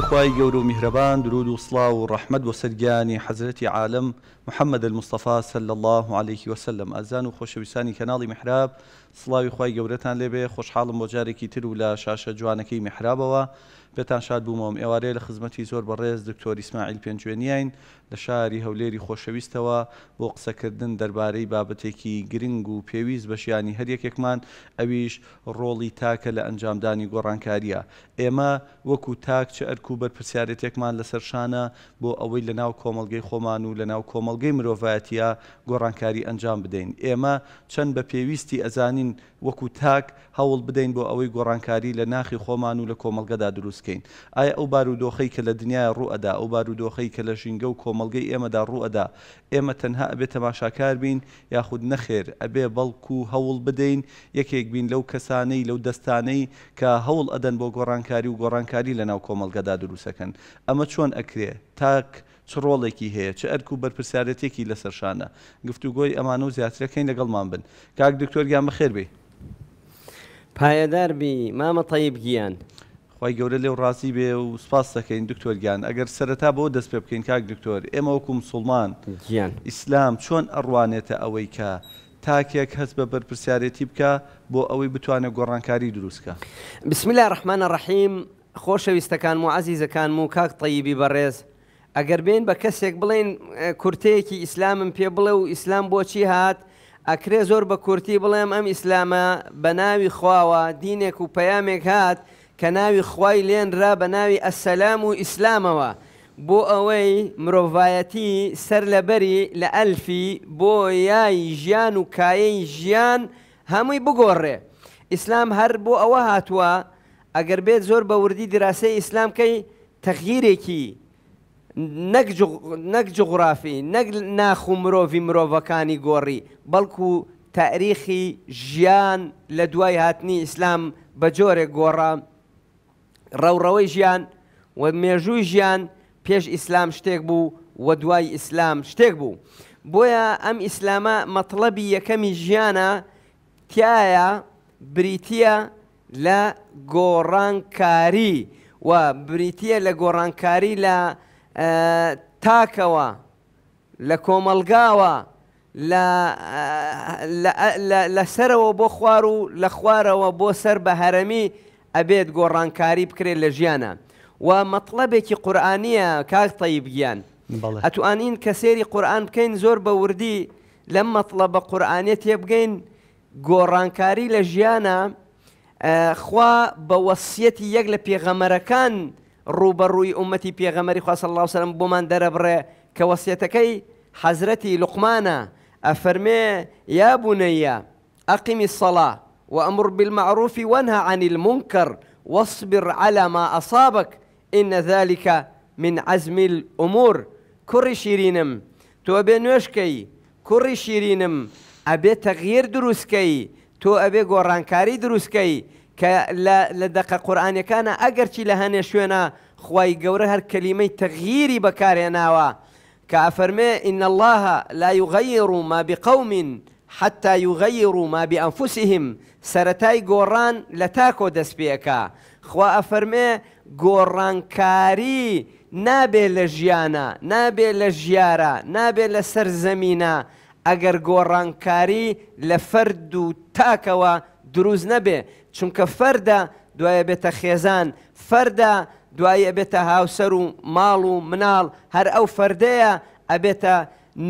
بناوی خی گەور و میهرەبان درود و سڵاو و ڕەحمد بۆ سەرگیانی حەزرەتی عالم محمد المستەفا سل الله عليه وسلم ئازان و خۆشەویستانی کەناڵی محراب سڵاوی خی گەورەتان لبه خۆشحاڵم بۆ جارێکی تر و لە شاشە جوانەکەی محرابەوە بتان شاد بوومەوەم ئێوارەیە لە زور زۆر بەڕێز دکتۆری اسماعیل پێنجێنیین لە شاری هەولێری خۆشەویستەوە بۆ قسەکردن دەربارەی بابەتێکی گرنگ و پێویست بەشیانی هەر یەکێکمان ئەویش ڕۆڵی تاکە لە ئەنجامدانی گۆڕانکاریە ئێمە وەکو تاک چ ئەرک و بەرپسیارەتێکمان لەسەر شانە بۆ ئەوەی لە ناو کۆمەلگەی خۆمان و لە ناو کۆمەلگەی مرۆڤایەتە گۆڕانکاری ئەنجام بدەین ئێمە چەند بە پێویستی ئەزانین وەکو تاک هەوڵ بدەین بۆ ئەوەی گۆڕانکاری لە ناخی خۆمان و لە کۆمەلگەدا دروستکەین ئایا ئەو بارودۆخەی کە لە دنیای ڕوئدا ئەو بارودۆخەی کە لە ژینگە و کۆمە کۆمەلگەی ئێمەدا ڕوئەدا ئێمە تەنها ئەبێت تەماشاکار بین یاخود نەخێر ئەبێ بەڵکو هەوڵ بدەین یەکێک بین لەو کەسانەی لەو دەستانەی کە هەوڵ ئەدەن بۆ گۆڕانکاری و گۆڕانکاری لەناو کۆمەلگەدا دروستەکەن ئەمە چۆن ئەکرێ تاک چ ڕۆڵێکی هەیە چ ئەرک و بەرپرسارەتێکی لەسەرشانە گفتوگۆی ئەمانە و زیاترەکەین لەگەڵمان بن کاک دکتۆر گیان بەخێر بێ پایەدار بی مامە تەیب گیان. خی گەورە لێو ڕاستی بێ و سپاس دەکەین دکتۆرگیان ئەگەر سەرەتا بۆ دەست پێ بکەین کاک دکتۆر ئێمە وەکو مسلمان گیان ئیسلام چۆن ئەڕوانێتە ئەوەی کە تاکێک هەست بە بەرپسیارەتی بکە بۆ ئەوەی بتوانێت گۆڕانکاری دروستکە بسم لە ڕحمانە ڕەحیم خۆشەویستەکان و عزیزەکان و کاک تەیبی بەڕێز ئەگەر بێن بە کەسێک بڵێن کورتەیەکی ئیسلامم پێ بڵێ و ئیسلام بۆچی هات ئەکرێ زۆر بە کورتی بڵێم ئەم ئیسلامە بە ناوی خواوە دینێک و پەیامێک هات کە ناوی خی لێنرا بە ناوی ئەسەلام و ئیسلامەوە بۆ ئەوەی مرۆڤایەتی سەر لەبەری لە ئەلفی بۆ یای ژیان و کایەی ژیان هەمووی بگۆڕێ ئیسلام هەر بۆ ئەوە هاتووە ئەگەر بێت زۆر بە وردی دراسی ئیسلام کەی تەغیرێکی نەک جغرافی نەک ناخو مرۆڤی مرۆڤەکانی گۆڕی بەڵکو تاریخی ژیان لە دوای هاتنی ئیسلام بە جۆرێک گۆڕە ڕەوڕەوەی ژیان و مێژووی ژیان پێش ئیسلام شتێک بوو و دوای ئیسلام شتێک بوو بۆیە ئەم ئیسلامە مەطلەبی یەکەمی ژیانە تایە بریتە لە گۆڕانکاری و بریتە لە گۆڕانکاری لە تاکەوە لە کۆمەلگاوە لەسەرەوە بۆ خوار و لە خوارەوە بۆ سەر بە هەرەمی ئەبێت گۆڕانکاری بکرێت لە ژیانە و مەطلبێکی قورآانیە کاکتەی بگیان ئەتوانین کە سێری قورآان بکەین زۆر بە وردی لەم مەطلە بە قورآانێت تێ بگەین گۆڕانکاری لە ژیانە خوا بە وەسیەتی یەک لە پێغەمەرەکان ڕوبەڕووی عومەتی پێغەمەری خواصل الله وسلم بۆمان دەرەبڕێ کە وەسیەتەکەی حەزرەتی لوقمانە ئەفەرمێ یا بوونەیە ئەقیمی سەڵا وأمر بالمعروف وانهى عن المنكر واصبر على ما أصابك إن ذلك من عزم الأمور کوڕی شیرینم تۆ نوشكي نوێشکەی کوڕی أبي تغيير تەغیر دروستکەی تۆ ئەبێ گۆڕانکاری دروستکەی کە لە دەقە قورآانەکانە ئەگەرچی لە هەنێ شوێنە خی گەورە هەر کەلیمەی تەغیری بەکارێناوە کە ئەفەرمێ ان الله لا يغير ما بقوم حتا یوغەیڕ ما بئەنفوسیهم سەتای گۆڕان لە تاکۆ دەستپێکە خوا ئەفەرمێ گۆڕانکاری نابێ لە ژیانە نابێ لە ژیارە نابێ لە سەرزەمینە ئەگەر گۆڕانکاری لە فرد و تاکەوە دروست نەبێ چونکە فەردە دوایە بێتە خێزان فەردە دوایە بێتە هاوسەر و ماڵ و مناڵ هەر ئەو فەردەیە ئەبێتە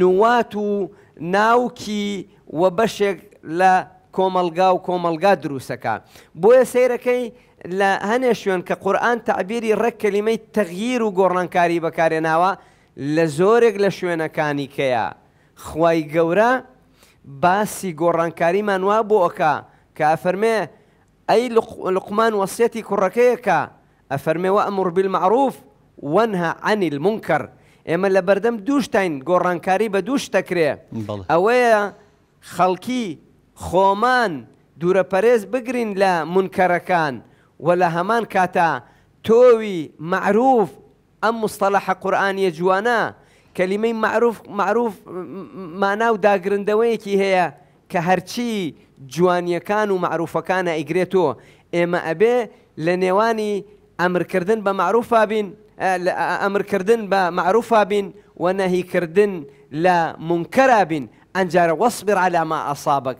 نوات و ناوکی و بەشێک لە کۆمەلگا و کۆمەلگا دروستەکە بۆیە سیرەکەی لە هەنێ شوێن کە قورآن تعبیری ڕێککەلیمەی تەغییر و گۆڕانکاری بەکارێناوە لە زۆرێک لە شوێنەکانی کەیە خی گەورە باسی گۆڕانکاریمان وا بۆکە کە ئەفەرمێ ئەی لقمان وەسیەتی کوڕەکەیەکە ئەفەرمێەوە ئەمر بالمەعروف وەنها عنی المونکر ئێمە لە بەردەم دووشتین گۆڕانکاری بە دووش دەکرێ ئەوەیە خەڵکی خۆمان دوورەپەرێز بگرین لە منکەرەکان و لە هەمان کاتە تۆوی معروف ئەم مستەلەحە قورآانیە جوانە کەلیمەی معروف معروف ماناو داگرندەوەیەکی هەیە کە هەرچی جوانیەکان و معروفەکانە ئیگرێتەوە ئێمە ئەبێ لە نێوانی ئەمرکردن بە معروفا بین ئەمرکردن بە معروفا بین و نەهیکردن لە منکەرا بین ئەنجارە وەصبر علامە ئاسابک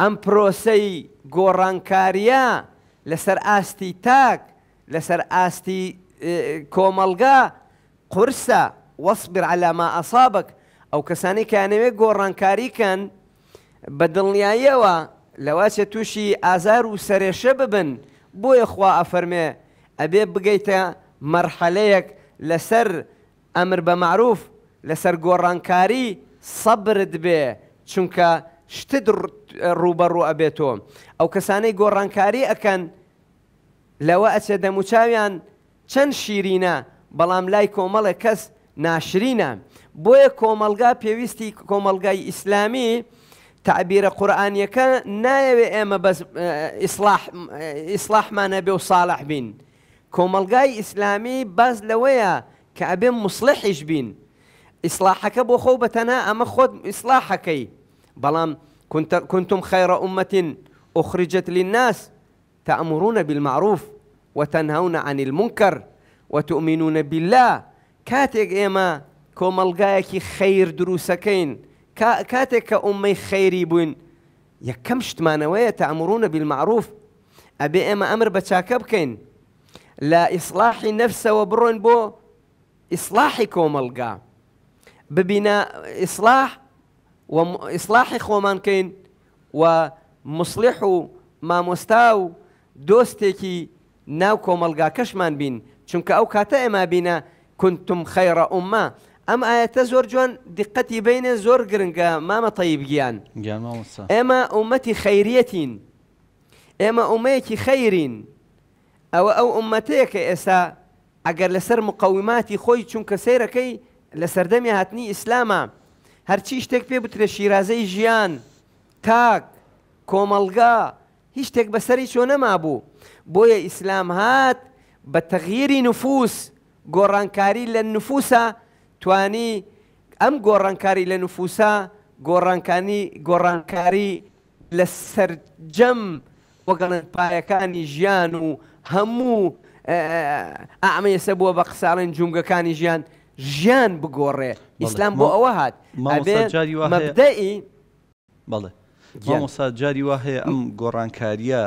ئەم پرۆسەی گۆڕانکاریە لەسەر ئاستی تاک لەسەر ئاستی کۆمەلگا قرسە وەصبر علامە ئاسابک ئەو کەسانی کانەوێت گۆڕانکاریکەن بە دڵنیاییەوە لەواچە تووشی ئازار و سەرێشە ببن بۆیە خوا ئەفەرمێ ئەبێ بگەیتە مەرحەلەیەک لەسەر ئەمر بە معروف لەسەر گۆڕانکاری سەبرت بێ چونکە شتت ڕوبەڕوو ئەبێتەوە ئەو کەسانەی گۆڕانکاری ئەکەن لەوە ئەچێ دەموچاویان چەند شیرینە بەڵام لای کۆمەڵێک کەس ناشرینە بۆیە کۆمەلگا پێویستی کۆمەلگای ئیسلامی تعبیرە قورآانیەکە نایەوێ ئێمە ئیسلاحمانە بێ و ساڵح بین کۆمەلگای ئیسلامی باز لەوەیە کە ئەبێ مسلحیش بین ئیسلاحەکە بۆ خۆ أما ئەمە إصلاحك بلام كنت كنتم خير أمة أخرجت للناس تأمرون بالمعروف وتنهون عن المنكر وتؤمنون بالله كاتك إما كومالغايكي خير دروسكين كاتك أمي خيري بوين يا كم شتمانوية تأمرون بالمعروف أبي إما أمر بتشاكبكين لا إصلاح نفسه وبرون بو إصلاحكم كومالغا ببناء اصلاح واصلاح اخو من كين ومصلح ما مستاو دوستي كي ناوكو ملقا كشمان بين چونك او كاتا ما بينا كنتم خير امه ام ايات زور دقتي بين زور جرنجا ماما طيب جيان جان اما امتي خيريتين اما اميتي خيرين او او امتيك اسا اگر لسر مقوماتي خوي چونك سيركي لە سەردەمی هاتنی ئیسلامە هەرچی شتێک پێ بترێ شیرازەی ژیان تاک کۆمەلگا هیچ شتێک بەسەری چۆ نەمابوو بۆیە ئیسلام هات بە تەغیری نفوس گۆڕانکاری لە نفوسە توانی ئەم گۆڕانکاری لە نفوسە گۆڕانکانی گۆڕانکاری لە سرجەم وەگەڵن پایەکانی ژیان و هەموو ئامەیەسە بووە بە قساڵێن جونگەکانی ژیان ژیان بگۆڕێ ئیسلام بۆ ئەوە هات مەبدەئی بەڵێ مامۆسا جاری وا هەیە ئەم گۆڕانکاریە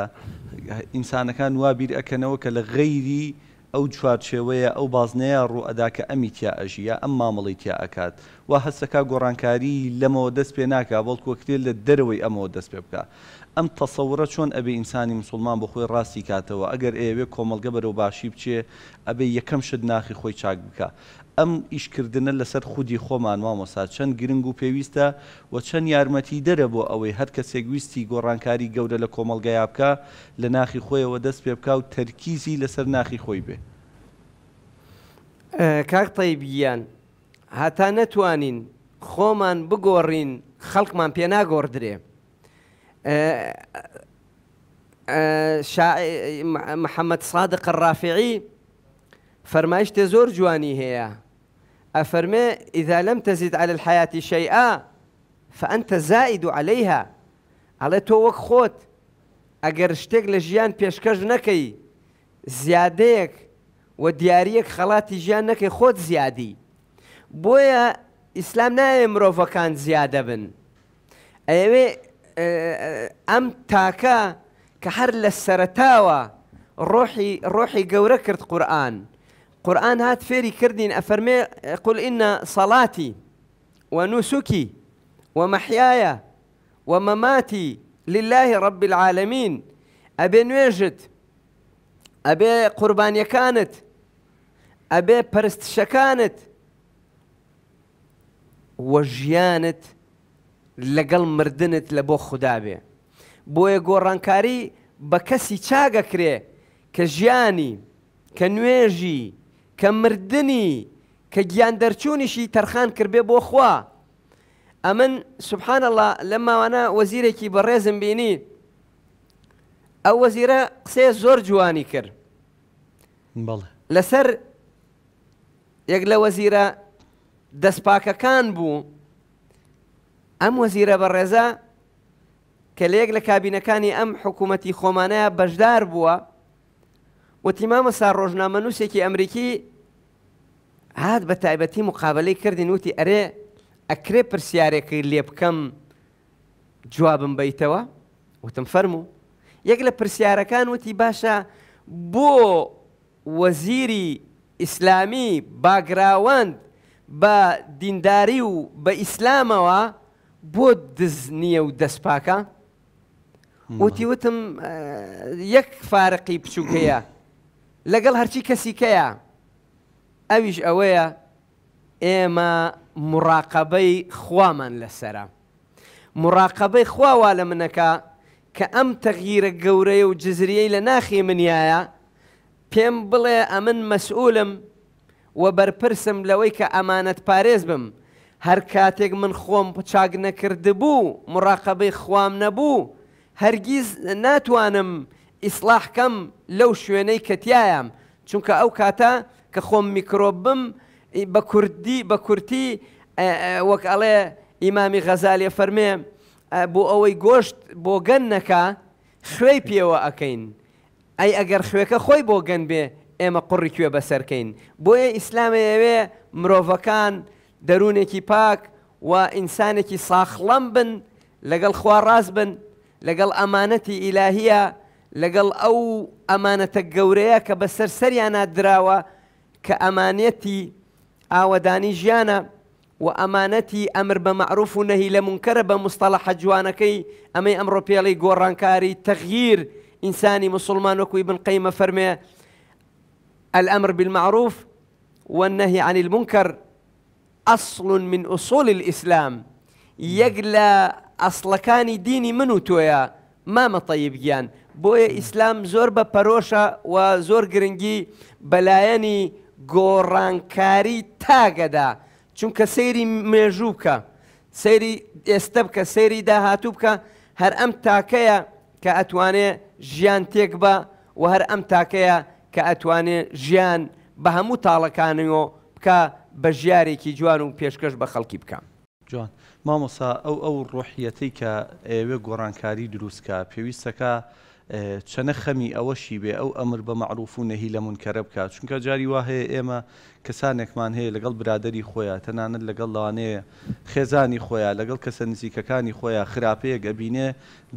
ئینسانەکان وابییر ئەکەنەوە کە لە غەیری ئەو چوارچێوەیە ئەو بازنەیە ڕوو ئەداکە ئەمی تیا ئەژیە ئەم مامەڵی تیا ئەکات وا هەستەکە گۆڕانکاری لەمەوە دەست پێ ناکە بەڵکوەکتێ لە دەرەوەی ئەمەوە دەست پێ بکە ئەم تەسەورە چۆن ئەبێ ئینسانی مسلمان بە خۆی ڕاستی کاتەوە ئەگەر ئێوێ کۆمەلگە بەرەو باشی بچێ ئەبێ یەکەم شت ناخی خۆی چاک بکە ئەم ئیشکردنە لەسەر خودی خۆمان مامۆسا چەند گرنگ و پێویستە و چەند یارمەتی دەرە بۆ ئەوەی هەر کەسێک ویستی گۆڕانکاری گەورە لە کۆمەلگەیا بکە لە ناخی خۆیەوە دەست پێ بکە و تەرکیزی لەسەر ناخی خۆی بێ کاک تەیبیان هاتا نەتوانین خۆمان بگۆڕین خەڵکمان پێ ناگۆڕدرێ محەممەد سادق ڕافعی فەرمایشتێ زۆر جوانی هەیە أفرمي إذا لم تزد على الحياة شيئا فأنت زائد عليها على توك خوت أجر ئەگەر لجيان لە نكي پێشکەش ودياريك خلاتي جيان نكي خوت زيادي بويا إسلام نايم روفا كان زيادة بن ئەوێ أيوة، آه، آه، أم تاكا كحر هەر روحي روحي ڕۆحی ڕۆحی قرآن قرآن هات فيري كردين أفرمي قل إن صلاتي ونسكي ومحياي ومماتي لله رب العالمين أبي نويجت أبي قربانية كانت أبي برستشا كانت وجيانت لقل مردنت لبو خدابي خوددا بێ بۆیە گۆڕانکاری بە کەسی چاگەکرێ کە مردنی کە گیان دەرچوونیشی تەرخان کردبێ بۆ خوا ئەمن سبحان الله لە ماوانە وەزیرێکی بەڕێزم بینی ئەو وەزیرە قسێ زۆر جوانی کرد لەسەر یەک لە وەزیرە دەستپاکەکان بوو ئەم وەزیرە بەڕێزە کە لەیەک لە کابینەکانی ئەم حکوومەتی خۆمانەیە بەشدار بووە وتیمامە سا ڕۆژنامە نووسێکی ئەمریکی هات بە تایبەتی مقابلەی کردین وتی ئەرێ ئەکرێ پرسیارێکی لێ بکەم جوابم بیتەوە وتم فەرموو یەک لە پرسیارەکان وتی باشە بۆ وەزیری ئیسلامی باگراوەند بە دینداری و بە ئیسلامەوە بۆ دز نییە و دەستپاکە وتی وتم یەک فارقی بچووکەیە لەگەڵ هەرچی کەسیکەیە ئەویش ئەوەیە ئێمە مراقبەی خوامان لەسرە مراقبەی خواوا لە منەکە کە ئەم تەغیرە گەورەیە و جزریەی لە ناخی منیایە پێم بڵێ ئەمن مەسئولم و بەرپرسم لەوەی کە ئەمانەت پارێز بم هەر کاتێک من خۆم پچاک نەکرد بوو مراقبەی خوام نەبوو هەرگیز ناتوانم ئیسلاح کەم لەو شوێنەی کەتیایم چونکە ئەو کاتە کە خۆم میکرۆبم بە کوردی بە کورتی وەک ئەڵێ ئیمامی غەزالیە فەرمێ بۆ ئەوەی گۆشت بۆ گەن نەکە خوێی پێوە ئەەکەین ئەی ئەگەر خوێکە خۆی بۆ گەن بێ ئێمە قڕی کوێ بەسەرکەین بۆیە ئیسلامەیەوێ مرۆڤەکان دەروونێکی پاک و ئینسانێکی ساخڵم بن لەگەڵ خوا ڕاست بن لەگەڵ ئەمانەتی ئیلاهیە لەگەڵ ئەو ئەمانەتە گەورەیە کە بە سەرسەریان نادراوە کە ئەمانەتی ئاوەدانی ژیانە و ئەمانەتی ئەمر بە معروف و نەهی لە منکەرە بە مستەلەحە جوانەکەی ئەمەی ئەمڕۆ پێڵی گۆڕانکاری تەغییر ئینسانی مسلمان وەکوی فەرمێ الأمر بالمعروف والنهي عن المنكر أصل من أصول الإسلام يقلى أصل كان ديني منو تويا ما مطيب جان بۆیە ئیسلام زۆر بە پەرۆشە و زۆر گرنگی بەلایەنی گۆڕانکاری تاگەدا چونکە سەیری مێژوو بکە سەیری ئێستە بکە سەیری داهاتوو بکە هەر ئەم تاکەیە کە ئەتوانێ ژیان تێک بە و هەر ئەم تاکەیە کە ئەتوانێ ژیان بە هەموو تاڵەکانەوە بکە بە ژیارێکی جوان و پێشکەش بە خەڵکی بکە. جوان مامۆسا ئەو ئەو ڕۆحیەتی کە ئێوێ گۆڕانکاری دروستکە پێویستەکە چەنە خەمی ئەوەشی بێ ئەو ئەمر بە معروف و نەهی لە منکەرە بکات چونکە جاری واهەیە ئێمە کەسانێکمان هەیە لەگەڵ برادری خۆیان تەنانەت لەگەڵ لەوانەیە خێزانی خۆیان لەگەڵ کەسە نزیکەکانی خۆیان خراپەیە گەبینێ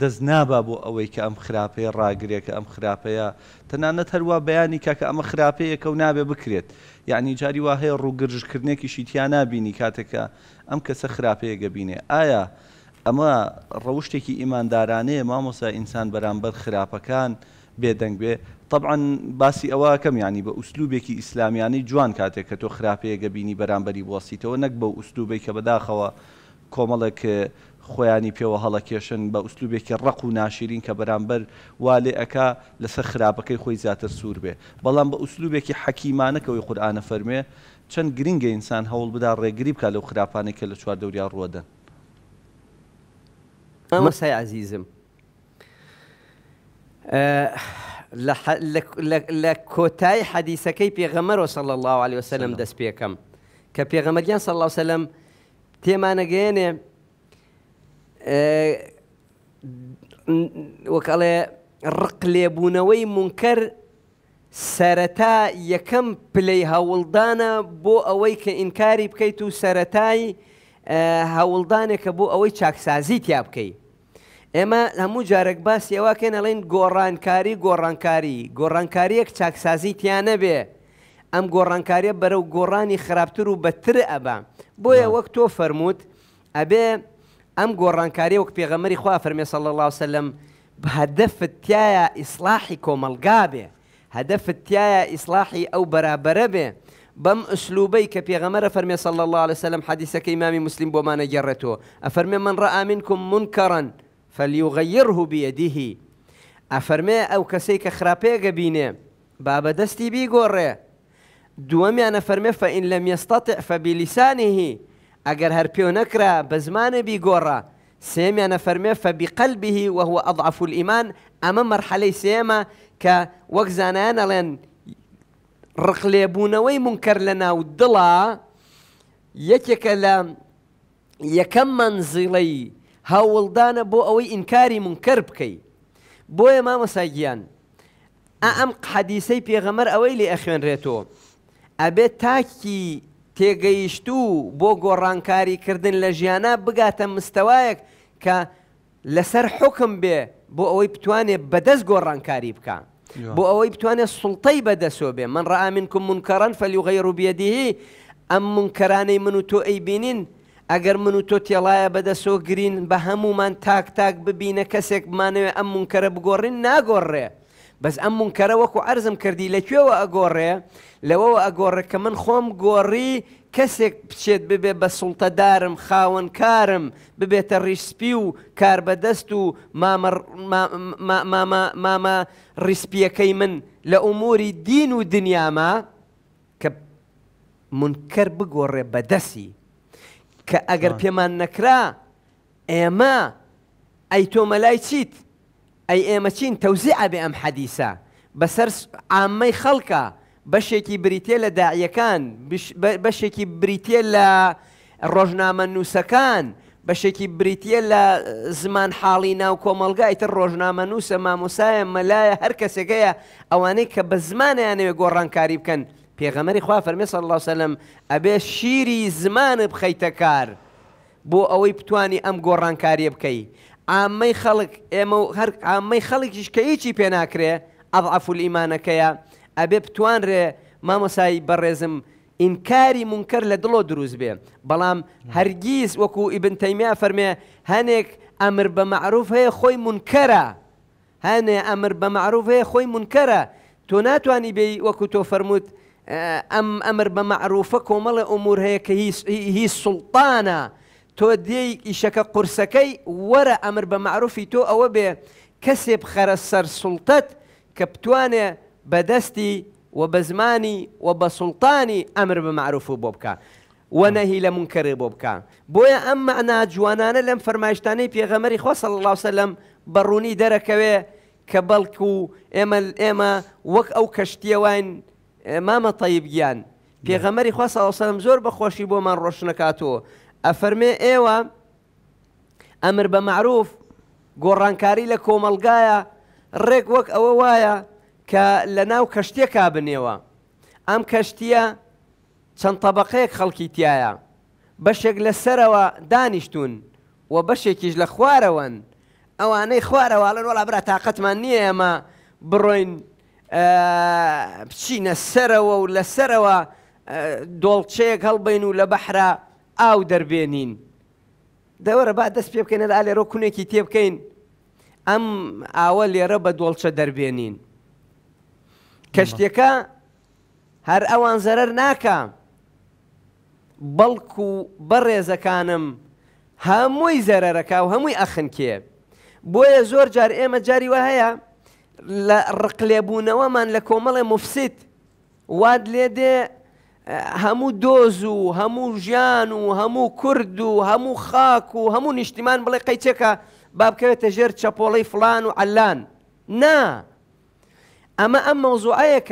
دەست نابا بۆ ئەوەی کە ئەم خراپەیە ڕاگرێکە ئەم خراپەیە تەنانەت هەروە بەیانی کاکە ئەمە خراپەیەکە و نابێ بکرێت یعنی جاری واهەیە ڕووگرژکردنێکی شیتیان نبینی کاتێکە ئەم کەسە خراپەیە گەبینێ ئایا؟ ئەمە ڕەوشتێکی ئیماندارانەیە مامۆسا ئینسان بەرامبەر خراپەکان بێدەنگ بێ طبعاً باسی ئەوە کەم ینی بە ئوسلوبێکی ئیسلامیانی جوان کاتێک کە تۆ خراپەیەگە بینی بەرامبەری بوەسییتەوە نەک بە ئوسلوبێک کە بەداخەوە کۆمەڵێک خۆیانی پێوە هەڵەکێشن بە ئوسلوبێکی ڕق و ناشرین کە بەرامبەر والێ ئەک لەسەر خراپەکەی خۆی زیاتر سوور بێ بەڵام بە ئوسلوبێکی حەکیمانەکەەوەی قورآانە فەرمێ چەند گرنگگە ئینسان هەوڵ بدا ڕێگری بکە لەو خراپانێک کە لە چوار دەوریا ڕوەدەن مساء يا عزيزم لكوتاي حديثة كيف پێغەمەرەوە صلى الله عليه وسلم دەست پێکەم کە جان صلى الله وسلم أنا وەکڵێ ڕق لێبوونەوەی منکەر سەرەتا منكر سرتا يكم بلي ئەوەی بو اويك انكاري بكيتو سرتاي هەوڵدانێکە بۆ ئەوەی چاکسازی تیا بکەی. ئێمە هەموو جارێک باسیەوەکەن ئەڵێن گۆڕانکاری گۆڕانکاری گۆڕانکاریەک چاکسازی تیا نەبێ. ئەم گۆڕانکاریە بەرەو گۆڕانی خراپتر و بەتر ئەبا. بۆیە وەک تۆ فەرمووت ئەبێ ئەم گۆڕانکاری وەک پێغەمەری خوا فەرمێ سەڵ الله وسلم هەدەفتیایە ئیسلاحی کۆمەلگا بێ هەدەفتیایە ئیسلاحی ئەو بەرابرە بێ بم اسلوبي كبيغمر فرمي صلى الله عليه وسلم حديثك كإمام مسلم بما نجرته أفرمي من رأى منكم منكرا فليغيره بيده أفرمي أو كسيك خرابي قبيني بابا دستي بيقوري دومي أنا فرمي فإن لم يستطع فبلسانه أجر هربيو نكرا بزمان بيقورا سيمي أنا فرمي فبقلبه وهو أضعف الإيمان أما مرحلة سيما كوكزانان ڕقلێبوونەوەی منکەر لە ناو دڵا یەکێکە لە یەکەم منزیڵەی هەوڵدانە بۆ ئەوەی ئینکاری منکەر بکەیت بۆیە مامەساگییان ئەم حەدیسەی پێغەمەر ئەوەی لێ ئەخوێنرێتەوە ئەبێت تاکی تێگەیشت و بۆ گۆڕانکاریکردن لە ژیانە بگاتە مستەوایەک کە لەسەر حکم بێ بۆ ئەوەی بتوانێت بەدەست گۆڕانکاری بکە. بۆ ئەوەی بتوانێت سڵتەی بەدەسۆ بێ من ڕامینکم منکەڕەن فەلی غەی ڕوبیەدیهی ئەم منکەرانەی من و تۆ ئەی بینین ئەگەر من و تۆ تێڵایە بەدەسۆ گرین بە هەمومان تاک تاک ببینە کەسێک بمانەوێ ئەم منکەرە بگۆڕین ناگۆڕێ بەس ئەم منکەرە وەکو ئەرزم کردی لەکوێوە ئەگۆڕێ لەوەوە ئەگۆڕێ کە من خۆم گۆڕی کەسێک بچێت ببێ بە سوڵتەدارم خاوەن کارم ببێتە ڕیسپی و کار بەدەست و مامە ڕیسپیەکەی من لە ئوموری دین و دنیاما کە منکەر بگۆڕێ بەدەسی کە ئەگەر پێمان نەکرا ئێمە ئەی تۆمەلای چیت؟ ئەی ئێمە چین تەوزیع بێ ئەم حەدیسە بەسەر ئامەی خەڵکە بەشێکی بریتێ لە داعیەکان بەشێکی بریتێ لە ڕۆژنامە نووسەکان بەشێکی بریتە لە زمان حاڵی ناو کۆمەلگایتر ڕۆژنامە نووسە مامۆسایە مەلایە هەر کەسێکەیە ئەوانەی کە بە زمانیانەوێ گۆڕانکاری بکەن پێغەمەری خوا فەرمی سەڵ الله سەلم ئەبێ شیری زمانە بخەیتە کار بۆ ئەوەی بتانی ئەم گۆڕانکاریە بکەی ئامەی خەڵک ئێمە و هەر ئامەی خەڵکیش کە هیچی پێناکرێ ئەضعفول ئیمانەکەیە ئەبێ بتوانرێ مامەسایی بەڕێزم ئینکاری مونکەر لە دڵۆ دروست بێ بەڵام هەرگیز وەکو ئیبن تەیمیا فەرمێ هەنێک ئەمر بە معروف هەیە خۆی مونکەرە هەنێ ئەمر بە معروف هەیە خۆی مونکەرە تۆ ناتانی بێ وەکو تۆ فەرمووت ئەم ئەمر بە معروفە کۆمەڵە ئومور هەیە کە هیچ سوڵتانە. تۆ دێی ئیشەکە قورسەکەی وەرە ئەمر بە معروفی تۆ ئەوە بێ کەسێ بخەرە سەر سوڵتەت کە بتوانێ بەدەستی و بە زمانی و بە سوڵتانی ئەمر بە معروف و بۆ بکە. وەنەهی لە منکەێ بۆ بکە بۆیە ئەم معنا جوانانە لەم فەرمایشتانەی پێغەمەری خۆسە لەلاوسە لەم بەڕوونی دەرەکەوێ کە بەڵکو و ئێمە ئێمە وەک ئەو کەشتیەوەین مامە تەیبگیان پێغەمەری خواستەوەسەم زۆر بەخۆشی بۆمان ڕۆشنەکاتەوە ئەفەرمێ ئێوە ئەمر بە معروف گۆڕانکاری لە کۆمەلگایە ڕێک وەک ئەوە وایە کە لە ناو کەشتێکا بنێوە ئەم کەشتیە چەند تەبقەیەک خەڵکی تایە بەشێک لەسەرەوە دانیشتون و بەشێکیش لە خوارەوەن ئەوانەی خوارەواڵن وڵا برا تااقەتمان نییە ئەمە بڕۆین بچینە سەرەوە و لەسەرەوە دۆڵچەیەک هەڵبین و لە بەحرا ئاو دەربێنین دەوەرە با دەست پێ بکەینە ئالێرۆ کوونێکی تێ بکەین ئەم ئاوە لێرە بە دۆڵچە دەربێنین کەشتێکە هەر ئەوان زەرەر ناکە بەڵکو و بەڕێزەکانم هەمووی زەرەرەکە و هەمووی ئەخنکێ بۆیە زۆر جار ئێمە جاری وە هەیە لە ڕقلێبوونەوەمان لە کۆمەڵی مفسیت واد لێ دێ همو دوزو همو جانو همو كردو همو خاكو همو نشتمان بلاي قيتكا باب كيف تجير تشابولي فلان وعلان نا اما ام موضوعيك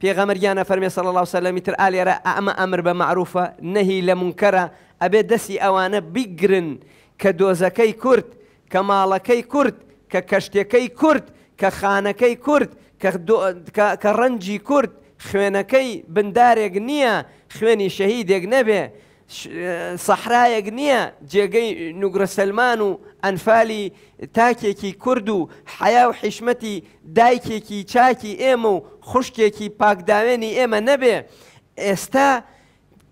في غمريانا فرمي صلى الله عليه وسلم تر الي اما امر بمعروفة نهي لمنكرة ابي دسي اوانا بيقرن كدوزكي كرد كمالكي كرد ككشتكي كرد كخانكي كرد كرنجي كرد خوێنەکەی بندارێک نییە خوێنی شەهیدێک نەبێ سەحرایەک نییە جێگەی نوگرەسەلمان و ئەنفالی تاکێکی کورد و حیا و حیشمەتی دایکێکی چاکی ئێمە و خوشکێکی پاکداوێنی ئێمە نەبێ ئێستا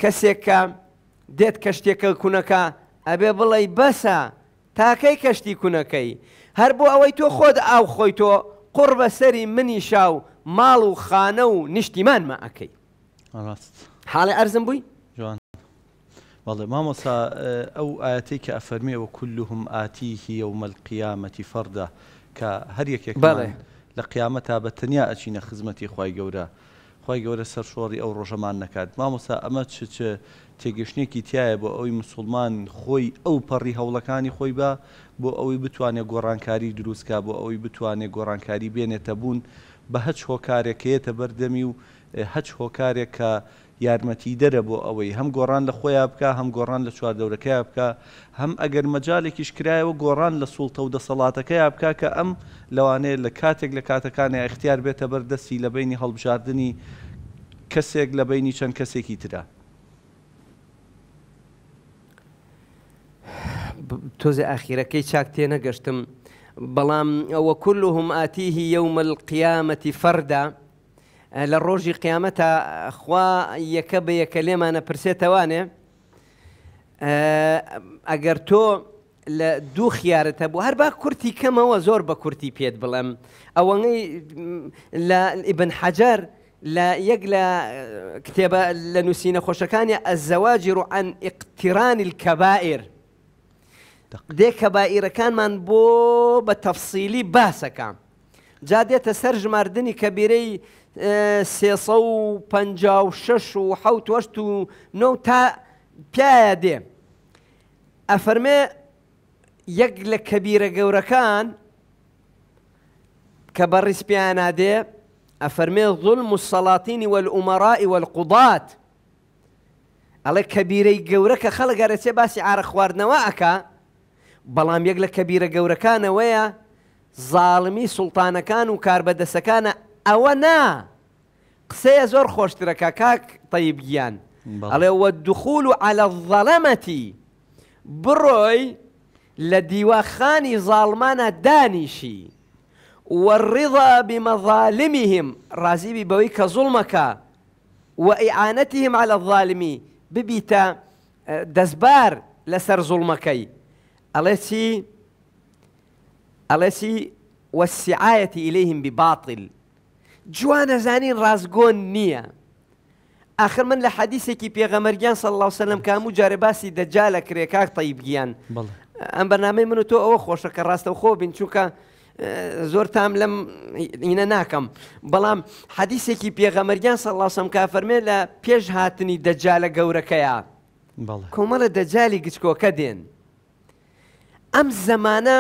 کەسێکە دێت کەشتێکە کوونەکە ئەبێ بڵێ بەسە تاکەی کەشتی کوونەکەی هەر بۆ ئەوەی تۆ خۆت ئاو خۆی تۆ قڕ بە سەری منی شاو ماڵ و خانە و نیشتیمانمە ئەەکەی حاڵی ئەرزم بووی بەڵێ مامۆسا ئەو ئاەتی کە ئەفەرمی ئەوە کلهم ئاتیهی و مەلقیامەتی فەردا کە هەر یەکێک بەڵێ لە قیامە تا بە تەنیا ئەچینە خزمەتی خی گەورە خی گەورە سەر شۆڕی ئەو ڕۆژەمان نکات مامۆسا ئەمە چ تێگەشتێکی تایە بۆ ئەوی مسلمان خۆی ئەو پەڕی هەوڵەکانی خۆی بە بۆ ئەوی بتوانێت گۆڕانکاری دروستکە بۆ ئەوی بتوانێت گۆڕانکاری بێنێتە بوون بە هەچ هۆکارێکەیەتە بەردەمی و هەچ هۆکارێک کە یارمەتی دەرە بۆ ئەوەی هەم گۆڕان لە خۆیان بکە هەم گۆڕان لە چواردەورەکەی بکە هەم ئەگەر مەجالێکیش کرایەوە گۆڕان لە سوڵتە و دەسەڵاتەکەی بکە کە ئەم لەوانەیە لە کاتێک لە کاتەکانی ئەختیار بێتە بەردەستی لە بینی هەڵبژاردننی کەسێک لە بینی چەند کەسێکی ترا. تۆزی ئاخیرەکەی چاک تێنەگەشتم بلام وكلهم آتيه يوم القيامة فردا آه، للروج قيامته أخوا يكب يكلم أنا برسيت وانه آه، أجرتو لدو خيار تبو هربا كرتي كما وزور بكرتي بيد بلام أو أني لابن حجر لا يقلى آه، كتابة لنسينا خوشكاني الزواجر عن اقتران الكبائر دێکە بائیرەکانمان بۆ بە تەفسیلی باسەکان جا دێتە سەر ژماردننی کەبیرەی سێسە و پ شش و حوتوەشت و نە تا پیاە دێ ئەفەرمێ یەک لە کەبیرە گەورەکان کە بە ڕیسپیانادێ ئەفەرمێ زڵ مسەڵاتینی وەلعمەڕای وەلقودات ئەڵێ کەبیرەی گەورە کە خەڵگەرەچێ باسی عرە خواردنەوە ئەکە بەڵام یەک لە کەبیرە گەورەکانەوەیە زاڵمی سوڵتانەکان و کاربەدەسەکانە ئەوە نا قسەیە زۆر خۆشترەکە کاک تەیبگیان ئەڵێوە دخول و على الظەڵەمەتی بڕۆی لە دیوەخانی زاڵمانە دانیشی وەڕیضا بمەظالمیهم ڕازیبی بەوەی کە زوڵمەکە على الظالمی ببیتە اه، دەستبار لەسەر زوڵمەکەی ئەڵێ چی ئەڵێ چی وەسیعاەتی ئیلەیهم بباتیل جوانەزانین ڕازگۆن نییە آخر من لە حەدیسێکی پێغەمەرگیان سەڵ الله وسلم کاموو جارێ باسی دەجا لە کرێکاک تایبگییان ئەم بەنامەی من و تۆ ئەوە خۆشە کە ڕاستە و خۆ بین چووکە زۆر تام لەم هینە ناکەم بەڵام حەدیسێکی پێغەمەرگیان سەڵ لاسم کافەرمێ لە پێش هاتنی دەجا لە گەورەکەیە کۆمەڵە دەجای گچکۆکە دێن ئەم زەمانە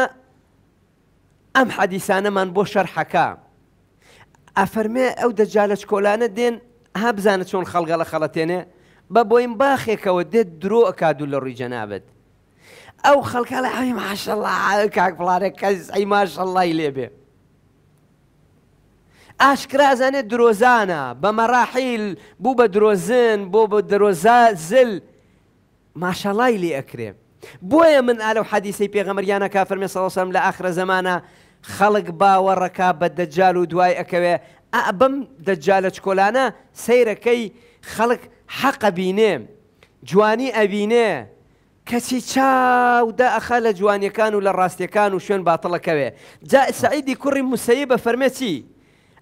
ئەم حەدیسانەمان بۆ شەرحەکە ئەفەرمێ ئەو دەجالە کۆلانە دێن ها بزانە چۆن خەڵگە لە خەڵەتێنێ بە بۆیم باخێکەوە دێت درۆ ئەکادوو لە ڕووی جەنابێت ئەو خەڵکە لە ئەوی ماشەله کاک بڵارێک کەس ئەی ماشەڵی لێبێ ئاشکرازانێت درۆزانە بە مەراحیل بوو بە درۆزن بۆ بە درۆزا زل ماشەڵای لێ ئەکرێ بۆیە من ئالە و حەدیسی پێغەمەریانە کافرمێ سەڵسەم لە ئاخرە زمانە خەڵک باوەڕەکە بە دەجال و دوای ئەکەوێ ئەبم دەجالە چکۆلانە سیرەکەی خەڵک حەقە بینێ جوانی ئەبینێ کەسی چاودا ئەخە لە جوانیەکان و لە ڕاستیەکان و شوێن باتەڵەکەوێ جا سعیدی کوڕی موسەیە بە فەرمەچی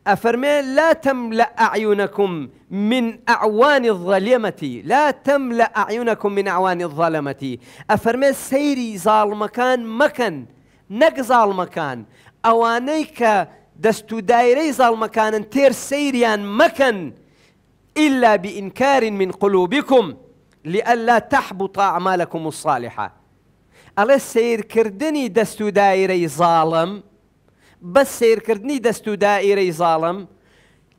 أفرمي لا تملأ أعينكم من أعوان الظلمة لا تملأ أعينكم من أعوان الظلمة أفرمي سيري ظالمكان مكن نك زال مكان أوانيك دەست دايري زال مكان تير سەیریان مكان إلا بإنكار من قلوبكم لئلا تحبط أعمالكم الصالحة ألا سير كردني دستو دائري ظالم بس سير كردني دستو دائري ظالم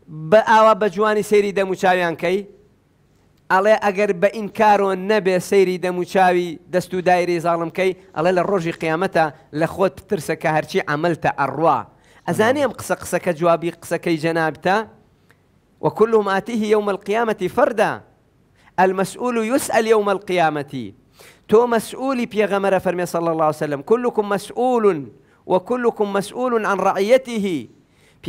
بأوا بجواني سيري دمو سەیری دەموچاویانکەی على أجر بإنكار النبي سيري دمو شاوي دستو دائري ظالم كي على لە ڕۆژی قیامەتە لە كهرشي عملت أروى أزاني أم قصة قصة كجوابي قصة كي جنابتا وكلهم آتيه يوم القيامة فردا المسؤول يسأل يوم القيامة تو مسؤولي بيغمر فرمي صلى الله عليه وسلم كلكم مسؤول وكلكم مسؤول عن رعيته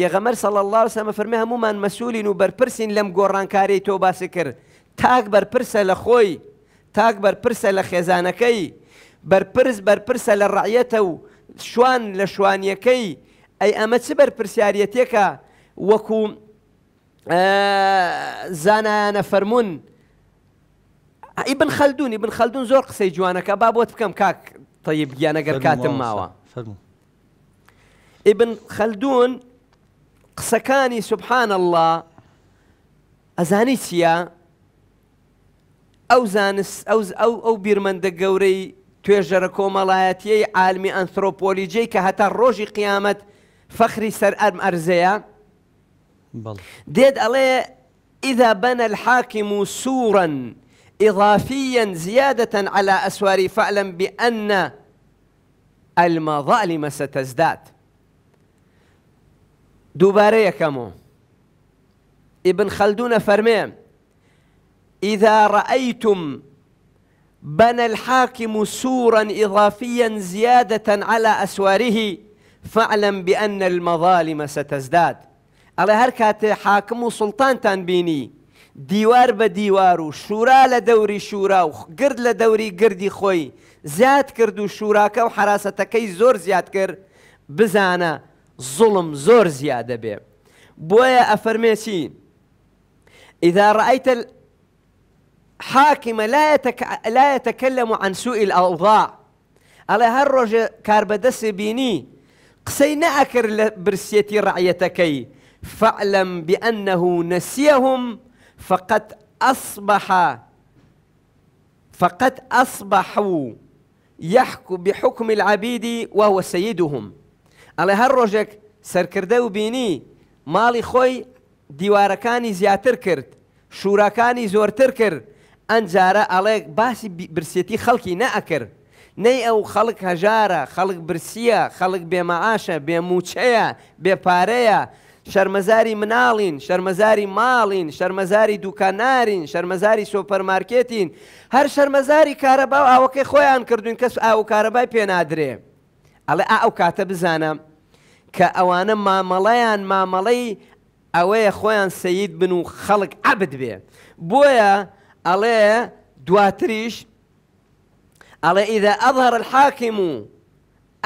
غمر صلى الله عليه وسلم هەمومان مەسوولین و بەرپرسین لەم گۆڕانکاری تۆ باسی کرد تاک بەرپرسە برسة لخوي تاک بەرپرسە لە خێزانەکەی بەرپرس بەرپرسە شوان لشوان شوانیەکەی اي ئەمە چ بەرپرسیارەتێکە وەکو آه، زانایانە فەرمونون ابن خلدون ابن خلدون زۆر قسەی جوانەکە بابوت كم كاك طيب يا گیانەگەر كاتم ماوە ابن خلدون قسكاني سبحان الله أزانيسيا أو زانس أو أو أو بيرمان گەورەی توێژەرە کۆمەڵایەتیەی عالمي أنثروبولوجي کە هەتا قيامة قیامەت سر أرم أرزيا بل ديد ئەڵێ إذا بنى الحاكم سورا إضافيا زيادة على أسواري فاعلم بأن المظالم ستزداد دوباره یەکەمەوە ابن خلدون فەرمێ إذا رأيتم بنى الحاكم سورا إضافيا زيادة على أسواره فاعلم بأن المظالم ستزداد على هركات حاكم وسلطان تنبيني ديوار بديوارو شورا لدوري شورا وقرد لدوري قردي خوي گردی كردو شوراك کرد زور زياد كر حراستەکەی ظلم زور زيادة بێ بويا أفرميسي إذا رأيت الحاكم لا, يتك... لا يتكلم عن سوء الأوضاع على هەر ڕۆژە بيني قسينا أكر برسيتي نەئەکرد فاعلم بأنه نسيهم فقد أصبح فقد أصبحوا يحكم بحكم العبيد وهو سيدهم ئەڵێ هەر ڕۆژێک سەرکردە و بینی ماڵی خۆی دیوارەکانی زیاتر کرد شوورەکانی زۆرتر کرد ئەنجارە ئەڵێ باسی برسێتی خەڵکی نەئەکرد نەی ئەو خەڵک هەژارە خەڵک برسیە خەڵک بێمەعاشە بێموچەیە بێپارەیە شەرمەزاری مناڵین شەرمەزاری ماڵین شەرمەزاری دوکانارین شەرمەزاری سۆپەرمارکێتین هەر شەرمەزاری کارەبا ئاوەکەی خۆیان کردوین کەس ئاو کارەبای پێنادرێ ئەڵێ ئا ئەو کاتە بزانم کە ئەوانە مامەڵەیان مامەڵەی ئەوەیە خۆیان سەید بن و خەڵک عبد بێ بۆیە ئەڵێ دواتریش ئەڵێ ئیدە ئەظهر الحاکم و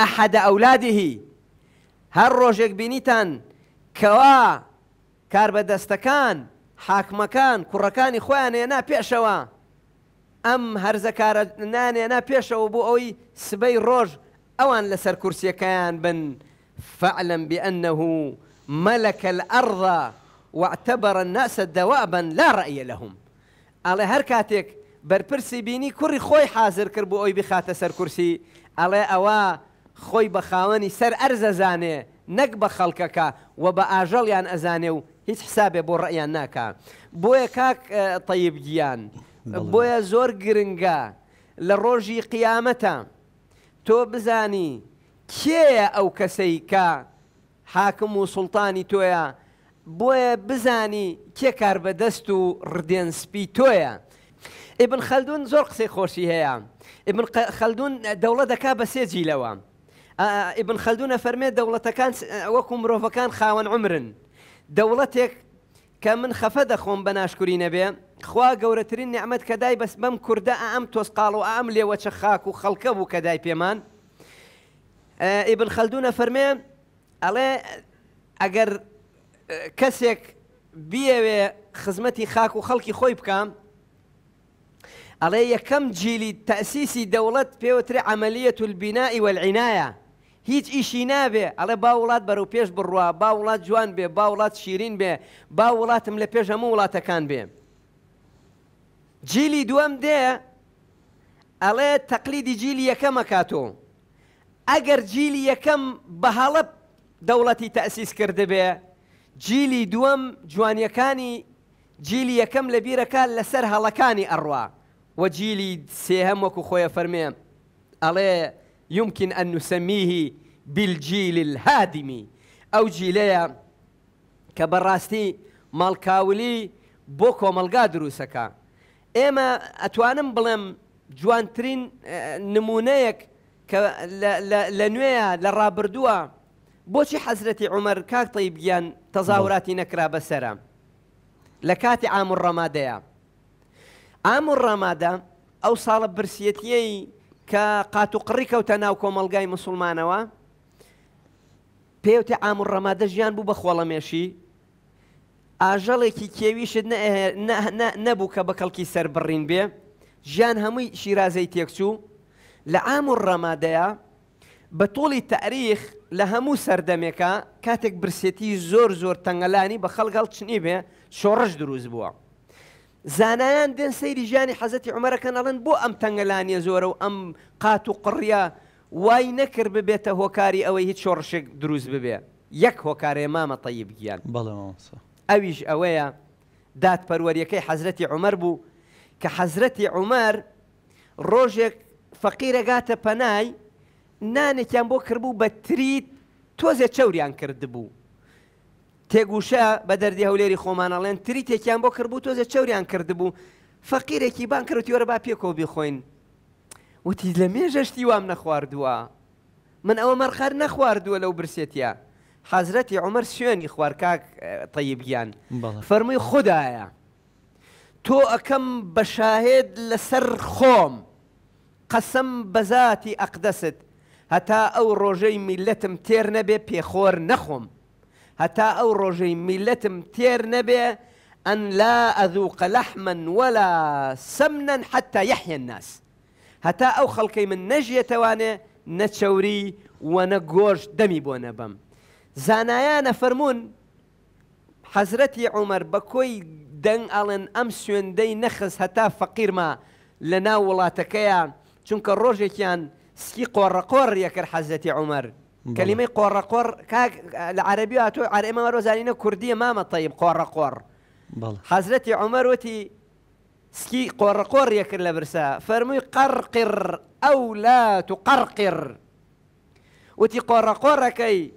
ئەحەدە ئەولادیهی هەر ڕۆژێک بینیتان کەوا کار بەدەستەکان حاکمەکان کوڕەکانی خۆیان هێنا پێشەوە ئەم هەرزەکارە نانێنا پێشەوە بۆ ئەوی سبەی ڕۆژ ئەوان لەسەر کورسیەکەیان بن فاعلم بأنه ملك الأرض واعتبر الناس دوابا لا رأي لهم ئەڵێ هەر کاتێک بەرپرسی بینی کوڕی خۆی حاضر کرد بۆ ئەوی بخاتە سەر کورسی ئەڵێ ئەوە خۆی بە خاوەنی سەر ئەرزەزانێ نەک بە خەڵکەکە و بە ئاژەڵیان ئەزانێ و هیچ حسابێ بۆ ڕێیان ناکە بۆیە کاک تەیبگییان بۆیە زۆر گرنگە لە ڕۆژی قیامەتە تۆ بزانی کێیە ئەو کەسەی کە حاکم و سوڵتانی تۆیە بۆیە بزانی کێ کار بەدەست و ڕدێنسپی تۆیە. ئبن خەلدون زۆر قسەی خۆشی هەیە. ئبن خەلدون دەوڵە دەکا بە سێجیلەوە. ئبن خەلدونە فەرمێت دەوڵەتەکان وەکو مرۆڤەکان خاوەن عمرن. دەوڵەتێک کە من خەفە دەخۆم بە ناشکوری نەبێ، خوا گەورەترین نیعممەد کە دای بەس بەم کووردە ئەم تۆسقاڵ و ئەم لێوەچە خاک و خەڵکە بوو کە دای پێمان. ئیبن خەلدونە فەرمێ ئەڵێ ئەگەر کەسێک بیاوێ خزمەتی خاک و خەڵکی خۆی بکەم ئەڵێ یەکەم جیلی تەسیسی دەوڵەت پێوترێ ئەمەلیەت البینایی وەعینایە هیچ ئیشی نابێ ئەڵێ با وڵات بەرەو پێش بڕوە با وڵات جوان بێ با وڵات شیرین بێ با وڵاتم لە پێش هەموو وڵاتەکان بێ جیلی دووەم دێ ئەڵێ تەقلیدی جیلی یەکەمەکاتۆ ئەگەر جیلی یەکەم بە هەڵب دەوڵەتی تەسیس کرده بێ جیلی دووەم جوانیەکانی جیلی یەکەم لە بیرەکە لەسەر هەڵەکانی ئەڕوا وە جیلی سێهەم وەکو خۆیە فەرمێ ئەڵێ يمكن أن نسميه بالجيل الهادم أو جيلية كبراستي مالكاولي بوكو مالقا دروسكا ئێمە ئەتوانم بڵێم جوانترین نمونەیەک کە لە نوێیە لە ڕابردووە بۆچی حەزرەتی عمەر کاکتەی بیان تەزاوراتی نەکرا بەسرە لە کاتی ئامور ڕەمادەیە ئامور ڕەمادە ئەو ساڵە برسەتیەی کە قات و قڕی کەوتە ناو کۆمەلگای مسلمانەوە پێوتێ ئامور ڕەمادە ژیان بوو بە خۆڵەمێشی ئاژەڵێکی کێویشت نەبوو کە بە کەڵکی سەر بڕین بێ ژیان هەمووی شیرازەی تێکچوو لە ئام و ڕەمادەیە بە تۆڵی تاریخ لە هەموو سەردەمێکە کاتێک برسێتی زۆر زۆر تەنگەلانی بە خەڵگەڵ چنی بێ شۆڕش دروست بووە. زانایان دێن سەیری ژیانی حەزەتی عمەرەکەن ئەڵن بۆ ئەم تەنگەلانیە زۆرە و ئەم قات و قڕە وای نەکرد ببێتە هۆکاری ئەوەی هیچ شۆڕشێک دروست ببێ. یەک هۆکارێ مامە تەیب گیان بەڵێ ئەویش ئەوەیە دادپەروەریەکەی حەزرەتی عمەر بوو کە حەزرەتی عمەر ڕۆژێک فەقیرە گاتە پەنای نانێکیان بۆ کردبوو بە تریت تۆزێ چەوریان کردبوو. تێگوشە بە دەردی هەولێری خۆمانەڵێن تری تێکیان بۆ کردبوو تۆزە چەوریان کردبوو فەقیرێکی بان کرد یۆرە با پێکۆ بیخۆین. وتی لە مێژەشتی وام نەخواردووە. من ئەوە مەرخار نەخواردووە لەو برسێتە. حەزرەتی عمر سوێنی خوارکک تەیبگیان فەرمووی خوددایە. تۆ ئەەکەم بەشاهێت لەسەر خۆم. قسم بزاتي أقدست هتا أو روجي ملتم تير نبي بيخور نخم هتا أو روجي ملتم تير نبي أن لا أذوق لحما ولا سمنا حتى يحيا الناس هتا أو خلقي من نجي تواني نتشوري گۆش دمي بونا بم زانايا نفرمون حزرتي عمر بكوي دن ألن أمسون دي نخس هتا فقير ما لنا ولا تكيان چونك الروج كان سكي قور قور يا كر حزتي عمر بلا. كلمه قور قور كا العربي اتو على امام روزالينا كرديه ماما طيب قور قور بلا. حزرتي عمر وتي سكي قور قور يا كر لبرسا فرمي قرقر او لا تقرقر وتي قور قور كي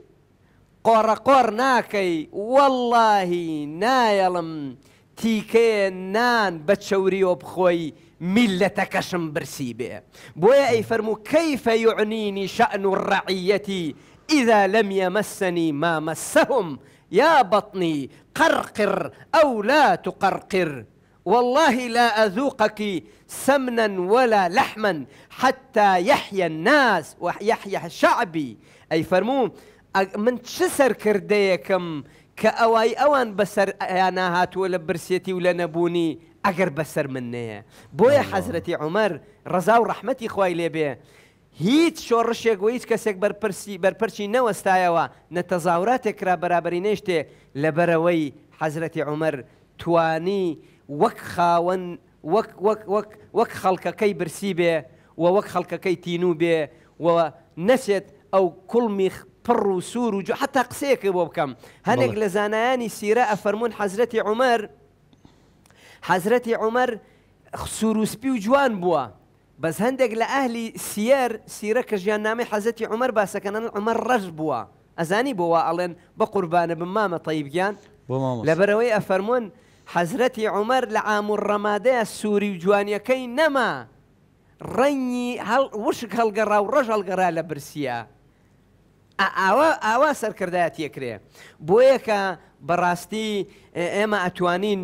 قور قور ناكي والله نايلم تيكي نان بتشوري وبخوي ملتك شمبرسيبئ بويا أي فرمو كيف يعنيني شأن الرعية إذا لم يمسني ما مسهم يا بطني قرقر أو لا تقرقر والله لا أذوقك سمنا ولا لحما حتى يحيا الناس ويحيا شعبي أي فرمو من تشسر كرديكم كأواي أوان بسر أنا ولا برسيتي ولا نبوني ئەگەر بەسەر من نەیە بۆیە حەزرەتی عمەر ڕزا و ڕەحمەتی خی لێبێ هیچ شۆڕشێک و هیچ کەسێک بەرپرسی بەرپەرچی نەوەستایەوە نەتەزاوراتێکرا بەرابری نێشتێ لە بەرەوەی حەزرەتی عمەر توانی وەک خاوەن وەک خەڵکەکەی برسی بێ و وەک خەڵکەکەی تینوو بێ و نەچێت ئەو کوڵمی پڕ و سوور و جو حتا قسەیەکی بۆ بکەم هەنێک لە زانایانی سیرە ئەفەرمونون حەزرەتی عمەر حەزرەتی عمر سوروسپی و جوان بووە بەس هەندێک لە ئەهلی سیەر سیرە کە ژیان نامی حەزەتی عمر باسەکەن عمر ڕەش بووە ئەزانی بۆەوە ئەڵێن بە قوربانە بمامە تەیبگیان لەبەرەوەی ئەفەرمونون حەزرەتی عمر لە ئام و ڕەمادەیە سووری و جوانیەکەی نەما ڕەنی وشک هەڵگەڕا و ڕژ هەڵگەڕا لە برسیە ئاوا ئاوا سەرکردایەت یەکرێ بۆیەکە بەڕاستی ئێمە ئەتوانین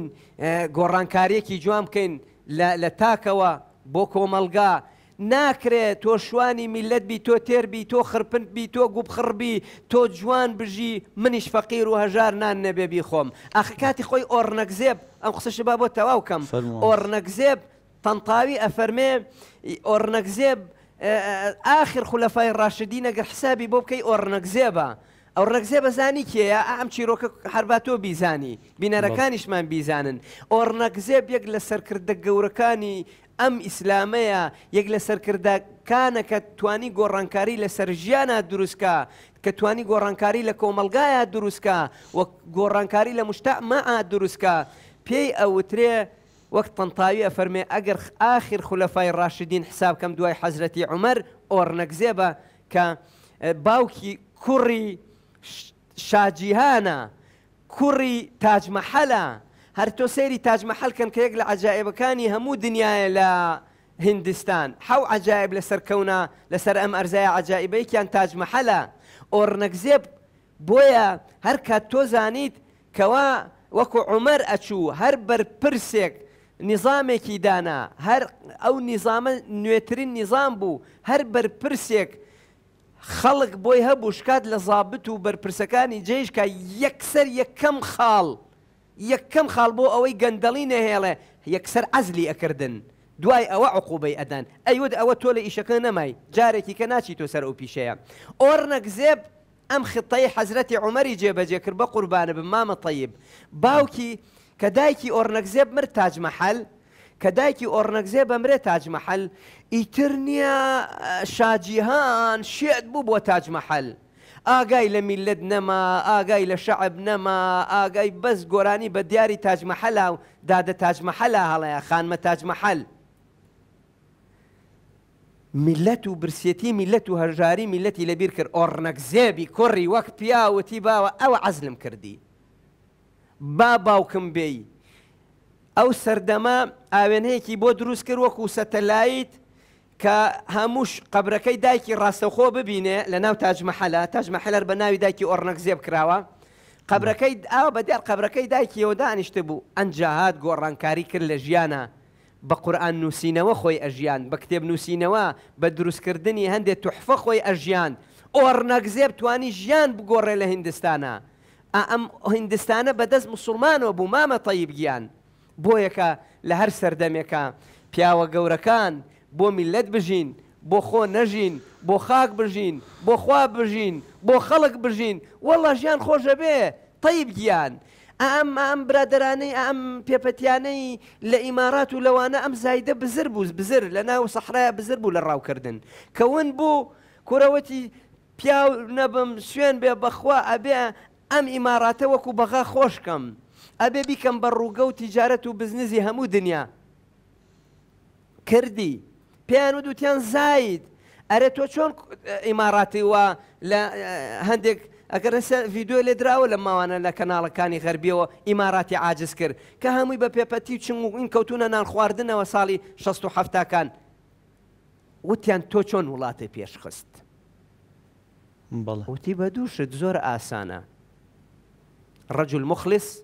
گۆڕانکاریەکی جوان بکەین لە تاکەوە بۆ کۆمەلگا ناکرێت تۆ شوانی میلەت بی تۆ تێربی تۆ خرپند بی تۆ گوبخڕبی تۆ جوان بژی منیش فەقیر و هەژار نان نەبێبی خۆم ئەخ کاتی خۆی ئۆرنەگزێب ئەم قسەش با بۆ تەواوکەم ئۆرنەگزێب تەنتاوی ئەفەرمێ ئۆرنەگزێب ئاخر خولەفای ڕاشدی نەگەر حسابی بۆ بکەی ئۆرنەگزێبە. ئەو ڕگزێ بەزانی کێە ئەم چیرۆکە هەرباتۆ بیزانی بینەرەکانیشمان بیزانن ئۆڕنەگزێب یەک لە سەرکردە گەورەکانی ئەم ئیسلامەیە یەک لە سەرکردەکانە کە توانی گۆڕانکاری لە سەرژیانە دروستکە کە توانی گۆڕانکاری لە کۆمەلگایە دروستکە وە گۆڕانکاری لە مشتەمەعە دروستکە پێی ئەوترێ وەک تەنتاوی ئەفەرمێ ئەگەر ئاخر خولەفای ڕاشدین حسابکەم دوای حەزرەتی عمەر ئۆڕنەگزێبە کە باوکی کوڕی شاجیهانە کوڕی تاجمەحەلە هەر تۆ سەیری تاجمەحەلکەن کە یەک لە عجاائبەکانی هەموو دنیاە لە هندستان حو عجاائب لەسەر کەونە لەسەر ئەم ئەرزایە عجاائبەیەکیان تاجمەحەلە ئۆرنەگزێب بۆیە هەر کات تۆ زانیت کەوا وەکو عمەر ئەچوو هەر بەرپرسێک نیظامێکی دانا هەر ئەو نیظامە نوێترین نیظام بوو هەر بەرپرسێک خەڵک بۆی هەبوو شکات لە زابت و بەرپرسەکانی جێشکە یەکسەر یەکەم خاڵ یەکەم خاڵ بۆ ئەوەی گەندەڵی نەهێڵێ یەکسەر ئەزلی ئەکردن دوای ئەوە عقوبەی ئەدەن ئەیود ئەوە تۆ لە ئیشەکە نەمای جارێکی کە ناچی تۆ سەر ئەو پیشەیە ئۆرنەک زێب ئەم خطەی حەزرەتی عمەری جێبەجێ کرد بە قوربانە بم مامە تەیب باوکی کە دایکی ئۆرنەک زێب مرد تاجمەحل کە دایکی ئۆرنەگزێ بەمرێ تاجمەحل ئیتر نییە شاجیهان شێت بوو بۆ تاجمەحل. ئاگای لە میلت نەما ئاگای لە شعب نەما ئاگای بەس گۆرانی بە دیاری تاجمەحەلا و دادە تاجمەحەلا هەڵەیە خانمە تاجمەحل. میلەت و برسێتی میلەت و هەژاری میلەتی لەبیر کرد ئۆڕنەکزێبی کوڕی وەک پیاوەتی باوە ئەوە عەزلم کردی. با باوکم بێی ئەو سەردەما ئاوێنەیەکی بۆ دروست کرد وەکو سەتەلایت کە هەمووش قبرەکەی دایکی ڕاستەخۆ ببینێ لە ناو تاجمەحەلا تاجمەحەلەر بە ناوی دایکی ئۆرنەک زێب کراوە قبرەکەی ئاو بە دیار قبرەکەی دایکیەوە دانیشتە بوو ئەنجاهات گۆڕانکاری کرد لە ژیانە بە قورآان نووسینەوە خۆی ئەژیان بە کتێب نووسینەوە بە دروستکردنی هەندێک توحفە خۆی ئەژیان ئۆرنەک زێب توانی ژیان بگۆڕێ لە هندستانە ئەم هندستانە بەدەست مسلمانەوە بوو مامە تەیبگیان بۆیەکە لە هەر سەردەمێکە پیاوە گەورەکان بۆ میلەت بژین بۆ خۆ نەژین بۆ خاک بژین بۆ خوا بژین بۆ خەڵک بژین وەڵە ژیان خۆشە بێ تەیب گیان ئەم ئەم برادرانەی ئەم پێپەتیانەی لە ئیمارات و لەوانە ئەم زایدە بزر بوو بزر لە ناو سەحرایە بزر بوو لە ڕاوکردن کەون بوو کوڕەوەتی پیا نەبم سوێن بێ بەخوا ئەبێ ئەم ئیماراتە وەکو بەغا خۆشکەم أبي بكم بە تجارة و تیجارەت و كردي هەموو دنیا کردی پێیان و دووتیان زایید ئەرە تۆ چۆن ئیماڕاتی وە لە هەندێک ئەگەر ڤیددیو لێ درراوە لە ماوانە لە کەناڵەکانی غەربیەوە ئیماراتی عاجز کرد کە هەمووی بە پێپەتی چنگین کەوتونە نان خواردنەوە ساڵی 16ەکان وتیان تۆ چۆن وڵاتی پێشخست وتی بە مخلص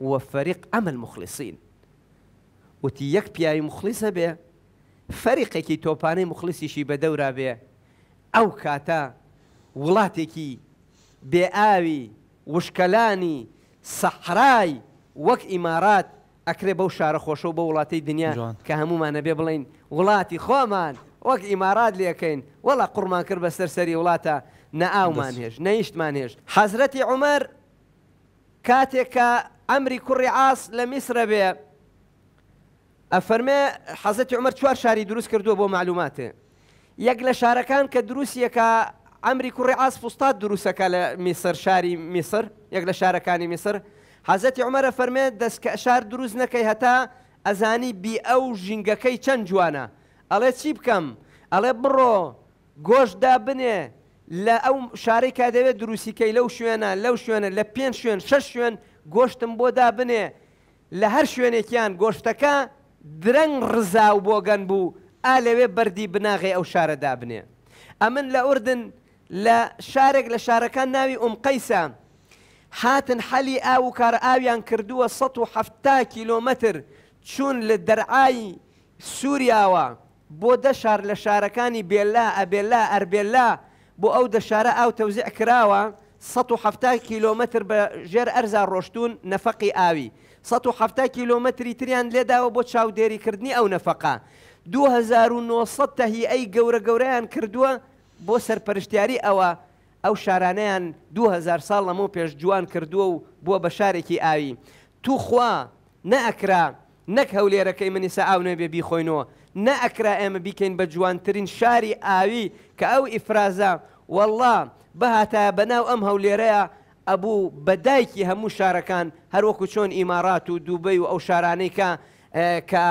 وفريق ئەمە مخلصین وتی یەک پیاوی مخلیسە بێ فەریقێکی تۆپانەی مخلیسیشی بە دەورا بێ ئەو کاتە وڵاتێکی بێ ئاوی وشکەلانی سەحرای وەک ئیمارات ئەکرێ بەو شارە خۆشە و بە وڵاتی دنیا کە هەمومانە بێ بڵین وڵاتی خۆمان وەک ئیمارات لەکەین وەڵا قڕمان کرد بە سەرسەری وڵاتە نە ئاومان هێش نەیشتمان هێش حەزرەتی عمەر کاتێکە ئەمری کوڕی عاس لە میسرە بێ ئەفەرمێ حەزەتی عمر چوار شاری دروست کردووە بۆ معلوماتێ یەک لە شارەکان کە دروستیەکە ئەمری کوڕی عاس پوستاد دروستەکە لە میسر شاری میسر یەک لە شارەکانی میسر حەزەتی عمرە فەرمێ دەست شار دروست نەکەی هەتا ئەزانی بی ئەو ژینگەکەی چەند جوانە ئەڵێ چی بکەم ئەڵێ بڕۆ گۆشدا بنێ لە ئەو شارێکا دەوێت دروستیکەی لەو شوێنە لەو شوێنە لە پێنج شوێن شەش شوێن گۆشتم بۆدا بنێ لە هەر شوێنێکیان گۆشتەکە درەنگ ڕزا و بۆگەن بوو ئا لەوێ بەری بناغێ ئەو شارەدا بنێ ئەمن لە ئوردن لە شارێک لە شارەکان ناوی ئۆمقەیسە هاتن حەلی ئاو و کار ئاویان کردووە 170 کیلۆمەتر چون لە دەرعایی سووریاوە بۆ دە شار لە شارەکانی بێلا ئەبێلا ئەربێلا بۆ ئەو دە شارە ئاو تەوزیع کراوە 170 کیلومتر بە ژێر ئەرزا ڕۆشتون نەفەقی ئاوی 170 کیلومتری تریان لێداوە بۆ چاودێریکردنی ئەو نەفەقا 2900 تەهی ئەی گەورە گەورەیان کردووە بۆ سەرپەرشتیاری ئەوە ئەو شارانەیان 2000 ساڵ لەمە پێش جوان کردووە و بووە بە شارێکی ئاوی توخوا نەئکرا نەک هەولێرەکەی منیسا ئاونێ بێ بیخۆینەوە نەئکرا ئێمە بیکەین بە جوانترین شاری ئاوی کە ئەو ئیفرازە وەڵام بەهاتە بەناو ئەم هەولێرەیە ئەبوو بەدایکی هەموو شارەکان هەروەکو چۆن ئیمارات و دووبەی و ئەو شارانەیکە کە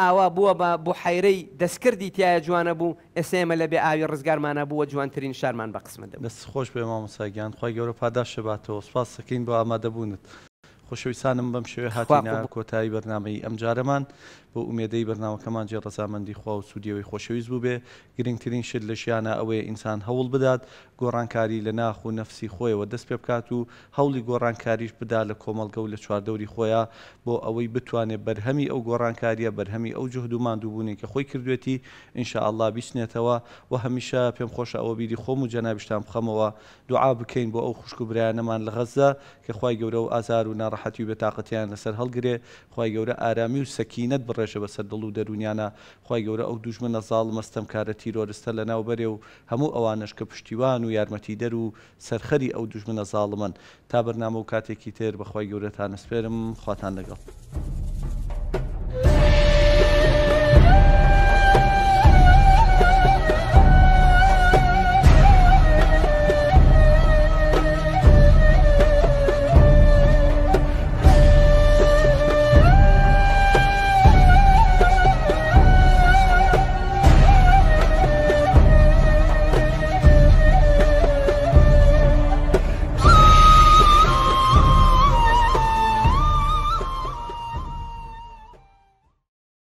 ئاوا بووە بە بۆ حیرەی دەستکردی تایە جوانە بوو ئسێمە لە بێ ئاوی ڕزگارمانە بووە جوانترین شارمان بە قسمە دەست خۆش پێ مامۆساگیان خی گەورە پاداش شباتەوە سپاس سەکەین بۆ ئامادەبوونت خۆشەویستانم بەم شوێ هاتینا کۆتایی بەرنمەی ئەمجارەمان بۆ ئومێدەی بەرناوەکەمان جێ ڕزامەندی خوا و سوودیەوەی خۆشەویست بوو بێ گرنگترین شت لە ژیانە ئەوەیە ئینسان هەوڵ بدات گۆڕانکاری لە ناخ و نەفسی خۆیەوە دەست پێ بکات و هەوڵی گۆڕانکاریش بدا لە کۆمەلگە و لە چواردەوری خۆیان بۆ ئەوەی بتوانێت بەرهەمی ئەو گۆڕانکاریە بەرهەمی ئەو جهد و مادووبوونی کە خۆی کردوێتی ئینشاءله بیستنێتەوە و هەمیشە پێم خۆشە ئەوە بیری خۆم و جەنابشتان بخەمەوە دوعا بکەین بۆ ئەو خوشک و برایانەمان لە غەزە کە خی گەورە و ئازار و ناڕح ڕاحەتی و بەتاقەتیان لەسەر هەڵگرێ خی گەورە ئارامی و سەکینەت بڕێژە بەسەر دڵ و دەرونیانە خی گەورە ئەو دوژمنە زاڵ مەستم کارە تیرۆرستە لە ناوبەرێ و هەموو ئەوانش کە پشتیوان و یارمەتی دەر و سەرخەری ئەو دوژمنە زاڵمن تا بەرنامە و کاتێکی تر بەخوای گەورەتان سپێرم خواتان لەگەڵ.